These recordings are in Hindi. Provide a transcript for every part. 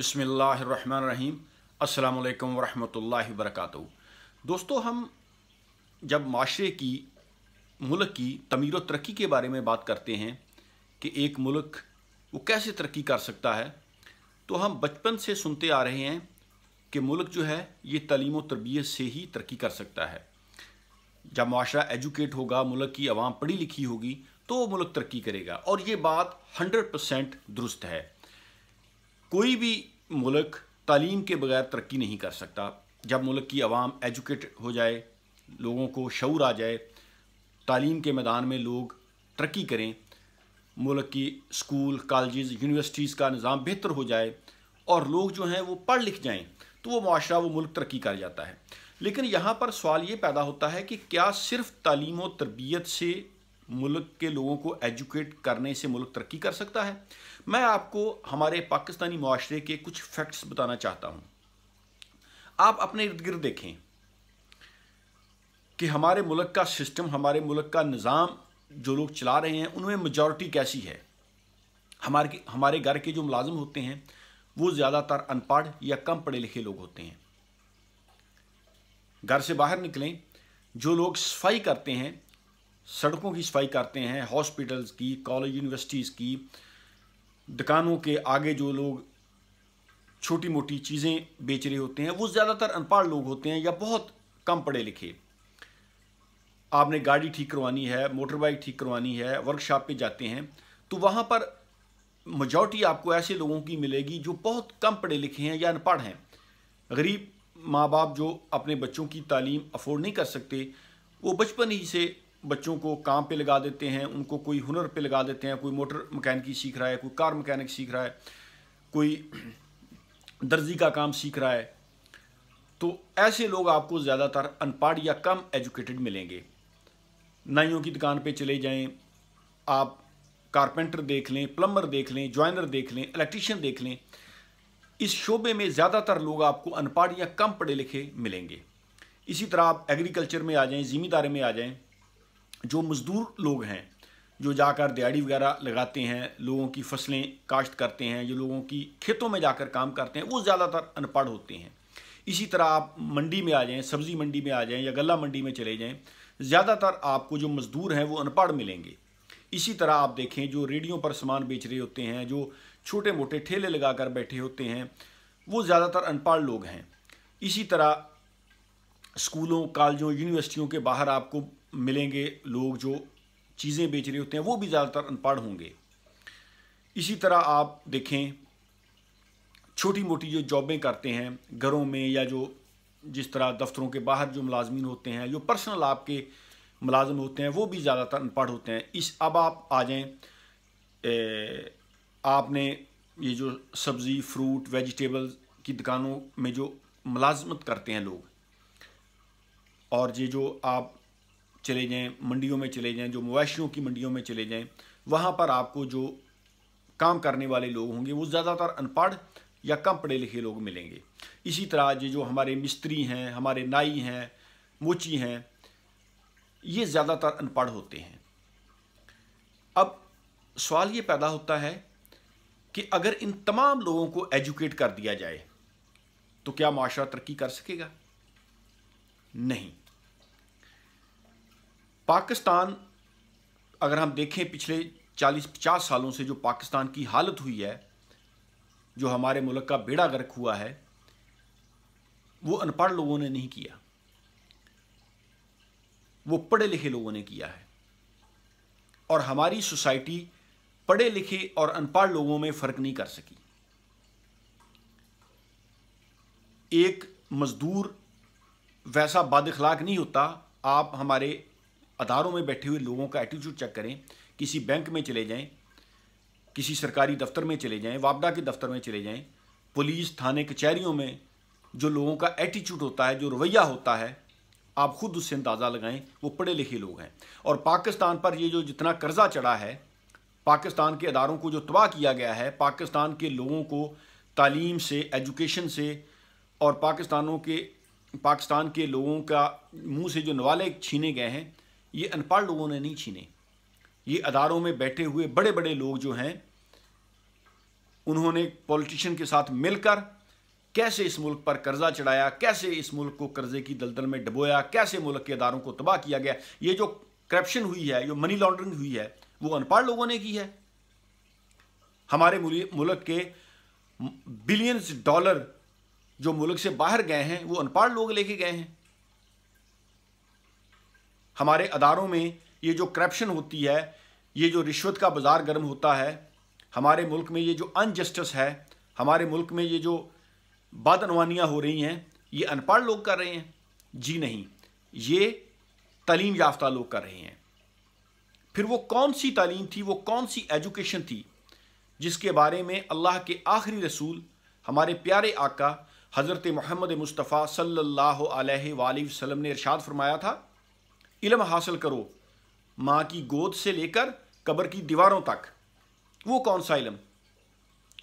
बसमिल्ल अल्लाम अस्सलाम वालेकुम दोस्तों हम जब माशरे की मुल्क की तमीर तरक्की के बारे में बात करते हैं कि एक मुल्क वो कैसे तरक्की कर सकता है तो हम बचपन से सुनते आ रहे हैं कि मुल्क जो है ये तलीम व तरबियत से ही तरक्की कर सकता है जब माशरा एजुकेट होगा मुल्क की आवाम पढ़ी लिखी होगी तो वो मुल्क तरक्की करेगा और ये बात हंड्रेड परसेंट दुरुस्त है कोई भी मुल्क तालीम के बगैर तरक्की नहीं कर सकता जब मुल्क की आवाम एजुकेट हो जाए लोगों को शूर आ जाए तालीम के मैदान में लोग तरक्की करें मुल्क की स्कूल कॉलेज यूनिवर्सिटीज़ का निज़ाम बेहतर हो जाए और लोग जो हैं वो पढ़ लिख जाएं तो वो माशरा वो मुल्क तरक्की कर जाता है लेकिन यहाँ पर सवाल ये पैदा होता है कि क्या सिर्फ तालीम व तरबियत से मुल्क के लोगों को एजुकेट करने से मुल्क तरक्की कर सकता है मैं आपको हमारे पाकिस्तानी माशरे के कुछ फैक्ट्स बताना चाहता हूँ आप अपने इर्द गिर्द देखें कि हमारे मुल्क का सिस्टम हमारे मुल्क का निज़ाम जो लोग चला रहे हैं उनमें मेजॉरिटी कैसी है हमारे हमारे घर के जो मुलाजिम होते हैं वो ज़्यादातर अनपढ़ या कम पढ़े लिखे लोग होते हैं घर से बाहर निकलें जो लोग सफाई करते हैं सड़कों की सफाई करते हैं हॉस्पिटल्स की कॉलेज यूनिवर्सिटीज़ की दुकानों के आगे जो लोग छोटी मोटी चीज़ें बेच रहे होते हैं वो ज़्यादातर अनपढ़ लोग होते हैं या बहुत कम पढ़े लिखे आपने गाड़ी ठीक करवानी है मोटर बाइक ठीक करवानी है वर्कशॉप पे जाते हैं तो वहाँ पर मजॉरिटी आपको ऐसे लोगों की मिलेगी जो बहुत कम पढ़े लिखे हैं या अनपढ़ हैं गरीब माँ बाप जो अपने बच्चों की तालीम अफोर्ड नहीं कर सकते वो बचपन ही से बच्चों को काम पे लगा देते हैं उनको कोई हुनर पे लगा देते हैं कोई मोटर मकैनिकी सीख रहा है कोई कार मकैनिक सीख रहा है कोई दर्जी का काम सीख रहा है तो ऐसे लोग आपको ज़्यादातर अनपढ़ या कम एजुकेटेड मिलेंगे नाइयों की दुकान पे चले जाएं आप कारपेंटर देख लें प्लम्बर देख लें ज्वाइनर देख लें इलेक्ट्रीशियन देख लें इस शोबे में ज़्यादातर लोग आपको अनपढ़ या कम पढ़े लिखे मिलेंगे इसी तरह आप एग्रीकल्चर में आ जाएं ज़िमींदारी में आ जाएं जो मज़दूर लोग हैं जो जाकर दिहाड़ी वगैरह लगाते हैं लोगों की फसलें काश्त करते हैं जो लोगों की खेतों में जाकर काम करते हैं वो ज़्यादातर अनपढ़ होते हैं इसी तरह आप मंडी में आ जाएं सब्ज़ी मंडी में आ जाएं या गला मंडी में चले जाएं ज़्यादातर आपको जो मज़दूर हैं वो अनपढ़ मिलेंगे इसी तरह आप देखें जो रेडियो पर सामान बेच रहे होते हैं जो छोटे मोटे ठेले लगा कर बैठे होते हैं वो ज़्यादातर अनपढ़ लोग हैं इसी तरह स्कूलों कॉलेजों यूनिवर्सिटियों के बाहर आपको मिलेंगे लोग जो चीज़ें बेच रहे होते हैं वो भी ज़्यादातर अनपढ़ होंगे इसी तरह आप देखें छोटी मोटी जो जॉबें करते हैं घरों में या जो जिस तरह दफ्तरों के बाहर जो मुलाजमीन होते हैं जो पर्सनल आपके मुलाजम होते हैं वो भी ज़्यादातर अनपढ़ होते हैं इस अब आप आ जाएं आपने ये जो सब्ज़ी फ्रूट वेजिटेबल की दुकानों में जो मुलाजमत करते हैं लोग और ये जो आप चले जाएं मंडियों में चले जाएं जो मवेशियों की मंडियों में चले जाएं वहाँ पर आपको जो काम करने वाले लोग होंगे वो ज़्यादातर अनपढ़ या कम पढ़े लिखे लोग मिलेंगे इसी तरह ये जो हमारे मिस्त्री हैं हमारे नाई हैं मोची हैं ये ज़्यादातर अनपढ़ होते हैं अब सवाल ये पैदा होता है कि अगर इन तमाम लोगों को एजुकेट कर दिया जाए तो क्या माशरा तरक्की कर सकेगा नहीं पाकिस्तान अगर हम देखें पिछले 40-50 सालों से जो पाकिस्तान की हालत हुई है जो हमारे मुल्क का बेड़ा गर्क हुआ है वो अनपढ़ लोगों ने नहीं किया वो पढ़े लिखे लोगों ने किया है और हमारी सोसाइटी पढ़े लिखे और अनपढ़ लोगों में फ़र्क नहीं कर सकी एक मज़दूर वैसा बदखलाक नहीं होता आप हमारे अदारों में बैठे हुए लोगों का एटीट्यूड चेक करें किसी बैंक में चले जाएं किसी सरकारी दफ्तर में चले जाएं वापडा के दफ्तर में चले जाएं पुलिस थाने कचहरियों में जो लोगों का एटीट्यूड होता है जो रवैया होता है आप खुद उससे अंदाज़ा लगाएं वो पढ़े लिखे लोग हैं और पाकिस्तान पर ये जो जितना कर्जा चढ़ा है पाकिस्तान के अदारों को जो तबाह किया गया है पाकिस्तान के लोगों को तालीम से एजुकेशन से और पाकिस्तानों के पाकिस्तान के लोगों का मुंह से जो नवाले छीने गए हैं ये अनपढ़ लोगों ने नहीं छीने ये अदारों में बैठे हुए बड़े बड़े लोग जो हैं उन्होंने पॉलिटिशियन के साथ मिलकर कैसे इस मुल्क पर कर्जा चढ़ाया कैसे इस मुल्क को कर्जे की दलदल में डबोया कैसे मुल्क के अदारों को तबाह किया गया ये जो करप्शन हुई है जो मनी लॉन्ड्रिंग हुई है वो अनपढ़ लोगों ने की है हमारे मुल्क के बिलियंस डॉलर जो मुल्क से बाहर गए हैं वो अनपढ़ लोग लेके गए हैं हमारे अदारों में ये जो करप्शन होती है ये जो रिश्वत का बाज़ार गर्म होता है हमारे मुल्क में ये जो अनजस्टिस है हमारे मुल्क में ये जो बदनवानियाँ हो रही हैं ये अनपढ़ लोग कर रहे हैं जी नहीं ये तलीम याफ्ता लोग कर रहे हैं फिर वो कौन सी तालीम थी वो कौन सी एजुकेशन थी जिसके बारे में अल्लाह के आखिरी रसूल हमारे प्यारे आका हज़रत मोहम्मद मुस्तफ़ा सल्लल्लाहु अलैहि वसल्लम ने इरशाद फरमाया था इलम हासिल करो माँ की गोद से लेकर कब्र की दीवारों तक वो कौन सा इलम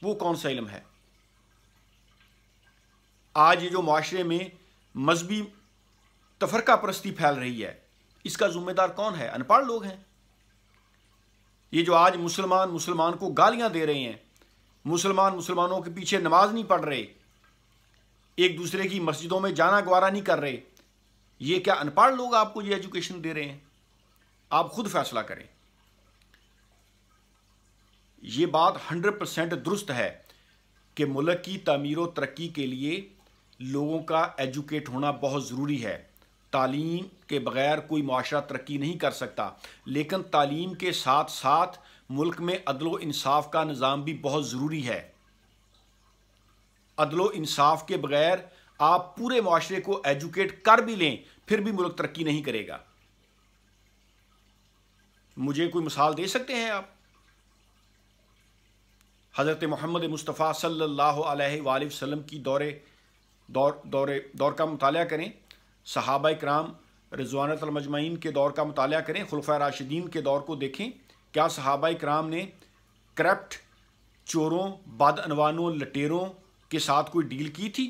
वो कौन सा इलम है आज ये जो माशरे में मजहबी तफरका परस्ती फैल रही है इसका ज़िम्मेदार कौन है अनपढ़ लोग हैं ये जो आज मुसलमान मुसलमान को गालियां दे रहे हैं मुसलमान मुसलमानों के पीछे नमाज नहीं पढ़ रहे एक दूसरे की मस्जिदों में जाना गवारा नहीं कर रहे ये क्या अनपढ़ लोग आपको ये एजुकेशन दे रहे हैं आप खुद फैसला करें ये बात हंड्रेड परसेंट दुरुस्त है कि मुल्क की तमीर तरक्की के लिए लोगों का एजुकेट होना बहुत ज़रूरी है तालीम के बगैर कोई माशरा तरक्की नहीं कर सकता लेकिन तालीम के साथ साथ मुल्क में अदलो इंसाफ का निज़ाम भी बहुत ज़रूरी है अदलो इंसाफ के बगैर आप पूरे माशरे को एजुकेट कर भी लें फिर भी मुल्क तरक्की नहीं करेगा मुझे कोई मिसाल दे सकते हैं आप हज़रत मोहम्मद मुस्तफ़ा सल्लल्लाहु अलैहि की दौरे दौर दौरे दौर का मताल करें सहाबा कराम रजवानतमजमैन के दौर का मताल करें खुलफ़ राशिदीन के दौर को देखें क्या सहाबा कराम ने करप्ट चोरों बदअनवानों लटेरों के साथ कोई डील की थी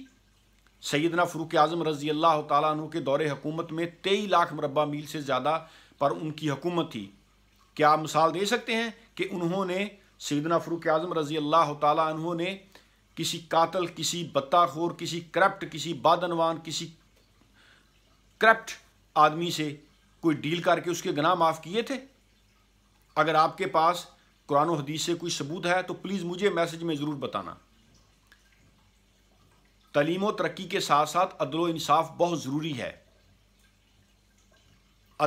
सैदना फ़रूक आज़म रज़ी अल्लाह तु के दौरे हकूमत में तेई लाख मरबा मील से ज़्यादा पर उनकी हुकूमत थी क्या आप मिसाल दे सकते हैं कि उन्होंने सैदना फ़रूक आज़म रज़ी अल्लाह तु ने किसी कातल किसी बत्ताखोर किसी करप्ट किसी बादनवान किसी करप्ट आदमी से कोई डील करके उसके गना माफ़ किए थे अगर आपके पास कुरान हदीस से कोई सबूत है तो प्लीज़ मुझे मैसेज में ज़रूर बताना तलीम तरक्की के साथ साथ अदलो इंसाफ बहुत ज़रूरी है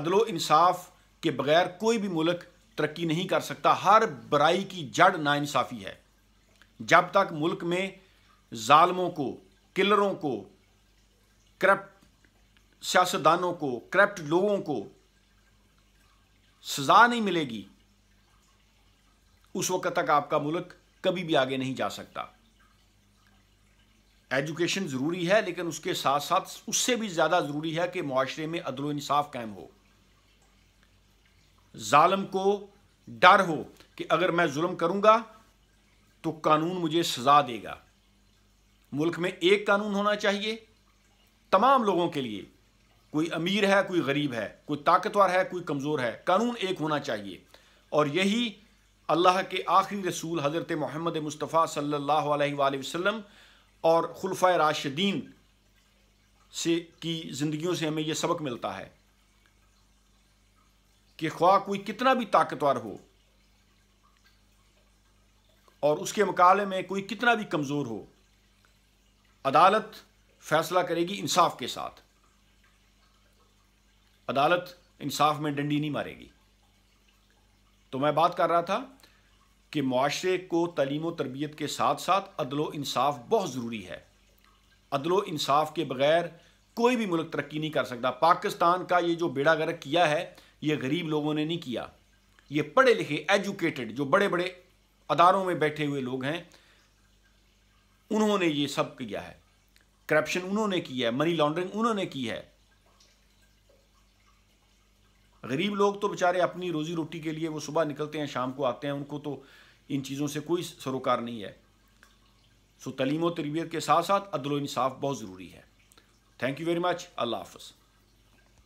अदलो इंसाफ के बगैर कोई भी मुल्क तरक्की नहीं कर सकता हर बराई की जड़ नाानसाफ़ी है जब तक मुल्क में ालमों को किलरों को करप्ट सियासतदानों को करप्ट लोगों को सज़ा नहीं मिलेगी उस वक्त तक आपका मुल्क कभी भी आगे नहीं जा सकता एजुकेशन ज़रूरी है लेकिन उसके साथ साथ उससे भी ज़्यादा ज़रूरी है कि माशरे में अदल इंसाफ कायम हो ालम को डर हो कि अगर मैं जुल्म करूँगा तो कानून मुझे सज़ा देगा मुल्क में एक कानून होना चाहिए तमाम लोगों के लिए कोई अमीर है कोई गरीब है कोई ताकतवर है कोई कमज़ोर है कानून एक होना चाहिए और यही अल्लाह के आखिरी रसूल हज़रत मोहम्मद मुस्तफ़ा सल्ला अलैहि और खुलफा राशिदीन से की ज़िंदगियों से हमें यह सबक मिलता है कि ख्वा कोई कितना भी ताकतवर हो और उसके मुकाबले में कोई कितना भी कमज़ोर हो अदालत फैसला करेगी इंसाफ के साथ अदालत इंसाफ में डंडी नहीं मारेगी तो मैं बात कर रहा था कि माशरे को तलीम तरबियत के साथ साथ अदल इंसाफ बहुत ज़रूरी है अदल इंसाफ के बगैर कोई भी मुल्क तरक्की नहीं कर सकता पाकिस्तान का ये जो बेड़ा गर्क किया है ये गरीब लोगों ने नहीं किया ये पढ़े लिखे एजुकेटेड जो बड़े बड़े अदारों में बैठे हुए लोग हैं उन्होंने ये सब किया है करप्शन उन्होंने की है मनी लॉन्ड्रिंग उन्होंने की है गरीब लोग तो बेचारे अपनी रोज़ी रोटी के लिए वो सुबह निकलते हैं शाम को आते हैं उनको तो इन चीज़ों से कोई सरोकार नहीं है सो तलीम व तरबियत के साथ साथ अदल इंसाफ बहुत ज़रूरी है थैंक यू वेरी मच अल्लाह हाफ